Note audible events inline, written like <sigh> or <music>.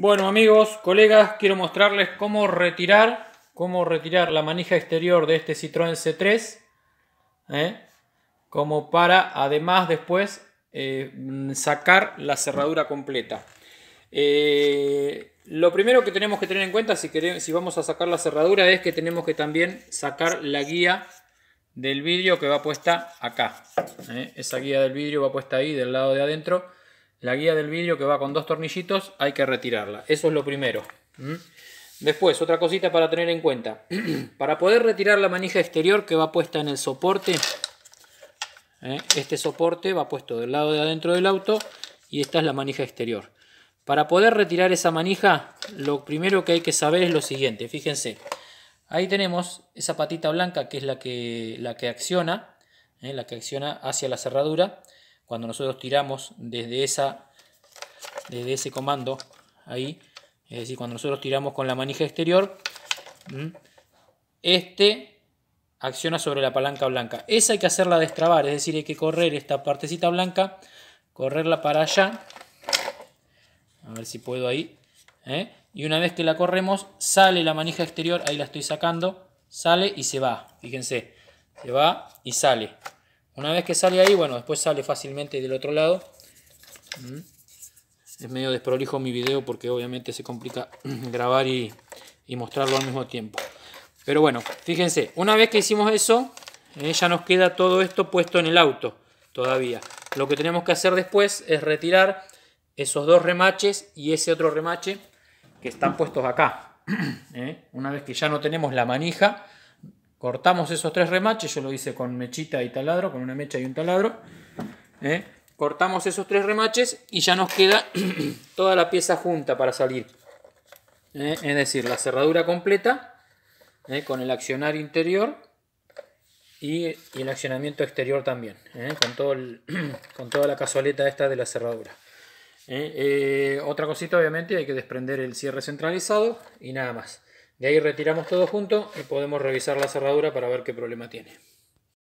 Bueno amigos, colegas, quiero mostrarles cómo retirar, cómo retirar la manija exterior de este Citroën C3, ¿eh? como para además después eh, sacar la cerradura completa. Eh, lo primero que tenemos que tener en cuenta si, queremos, si vamos a sacar la cerradura es que tenemos que también sacar la guía del vidrio que va puesta acá. Esa guía del vidrio va puesta ahí del lado de adentro la guía del vidrio que va con dos tornillitos hay que retirarla. Eso es lo primero. ¿Mm? Después, otra cosita para tener en cuenta. <clears throat> para poder retirar la manija exterior que va puesta en el soporte, ¿eh? este soporte va puesto del lado de adentro del auto y esta es la manija exterior. Para poder retirar esa manija, lo primero que hay que saber es lo siguiente. Fíjense, ahí tenemos esa patita blanca que es la que, la que acciona, ¿eh? la que acciona hacia la cerradura cuando nosotros tiramos desde, esa, desde ese comando ahí, es decir, cuando nosotros tiramos con la manija exterior, este acciona sobre la palanca blanca. Esa hay que hacerla destrabar, es decir, hay que correr esta partecita blanca, correrla para allá, a ver si puedo ahí, ¿eh? y una vez que la corremos, sale la manija exterior, ahí la estoy sacando, sale y se va, fíjense, se va y sale. Una vez que sale ahí, bueno, después sale fácilmente del otro lado. Mm. Es medio desprolijo mi video porque obviamente se complica <clears throat> grabar y, mostrarlo al mismo tiempo. Pero bueno, fíjense, una vez que hicimos eso, eh, ya nos queda todo esto puesto en el auto todavía. Lo que tenemos que hacer después es retirar esos dos remaches y ese otro remache que están puestos acá. <clears throat> Eh, una vez que ya no tenemos la manija, Cortamos esos tres remaches, yo lo hice con mechita y taladro, con una mecha y un taladro. ¿eh? Cortamos esos tres remaches y ya nos queda <clears throat> toda la pieza junta para salir. ¿eh? Es decir, la cerradura completa ¿eh? con el accionar interior y, el accionamiento exterior también, con, todo <clears throat> con toda la cazoleta esta de la cerradura. otra cosita, obviamente, hay que desprender el cierre centralizado y nada más. De ahí retiramos todo junto y podemos revisar la cerradura para ver qué problema tiene.